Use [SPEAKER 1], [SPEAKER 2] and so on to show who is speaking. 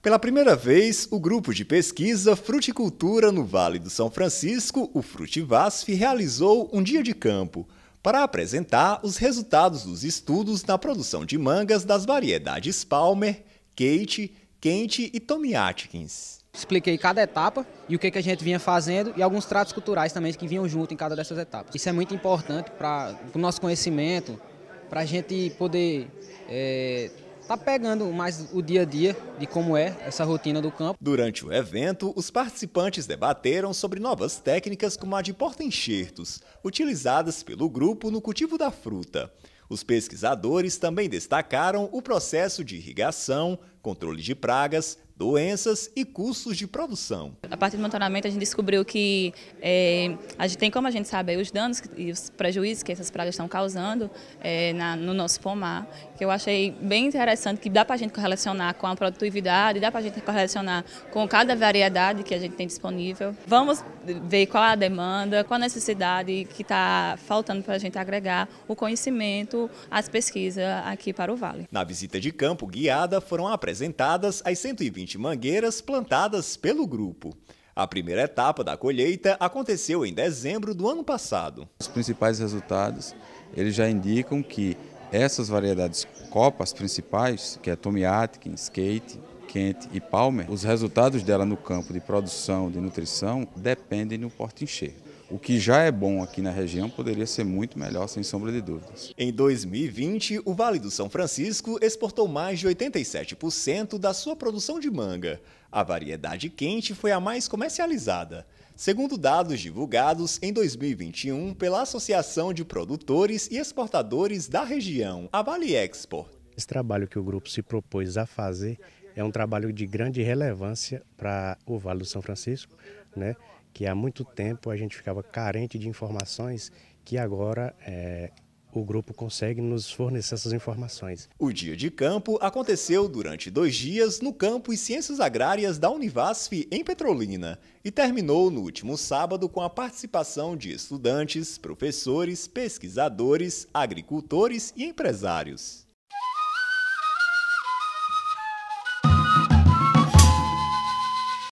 [SPEAKER 1] Pela primeira vez, o grupo de pesquisa Fruticultura no Vale do São Francisco, o Frutivasf, realizou um dia de campo para apresentar os resultados dos estudos na produção de mangas das variedades Palmer, Kate, Quente e Tommy Atkins. Expliquei cada etapa e o que, que a gente vinha fazendo e alguns tratos culturais também que vinham junto em cada dessas etapas. Isso é muito importante para o nosso conhecimento, para a gente poder é, tá pegando mais o dia a dia de como é essa rotina do campo. Durante o evento, os participantes debateram sobre novas técnicas como a de porta-enxertos, utilizadas pelo grupo no cultivo da fruta. Os pesquisadores também destacaram o processo de irrigação, controle de pragas, doenças e custos de produção.
[SPEAKER 2] A partir do monitoramento a gente descobriu que é, a gente tem como a gente sabe os danos e os prejuízos que essas pragas estão causando é, na, no nosso pomar, que eu achei bem interessante que dá para a gente correlacionar com a produtividade, dá para a gente correlacionar com cada variedade que a gente tem disponível. Vamos ver qual é a demanda, qual a necessidade que está faltando para a gente agregar o conhecimento, as pesquisas aqui para o Vale.
[SPEAKER 1] Na visita de campo guiada foram apresentadas as 120 20 mangueiras plantadas pelo grupo. A primeira etapa da colheita aconteceu em dezembro do ano passado.
[SPEAKER 3] Os principais resultados eles já indicam que essas variedades copas principais, que é Tommy Atkins, Kate, Kent e Palmer, os resultados dela no campo de produção, de nutrição, dependem do porte enxerto. O que já é bom aqui na região poderia ser muito melhor, sem sombra de dúvidas. Em 2020, o Vale do São Francisco exportou mais de
[SPEAKER 1] 87% da sua produção de manga. A variedade quente foi a mais comercializada. Segundo dados divulgados em 2021 pela Associação de Produtores e Exportadores da Região, a Vale Export.
[SPEAKER 4] Esse trabalho que o grupo se propôs a fazer é um trabalho de grande relevância para o Vale do São Francisco, né? que há muito tempo a gente ficava carente de informações que agora é, o grupo consegue nos fornecer essas informações.
[SPEAKER 1] O Dia de Campo aconteceu durante dois dias no Campo e Ciências Agrárias da Univasf, em Petrolina, e terminou no último sábado com a participação de estudantes, professores, pesquisadores, agricultores e empresários.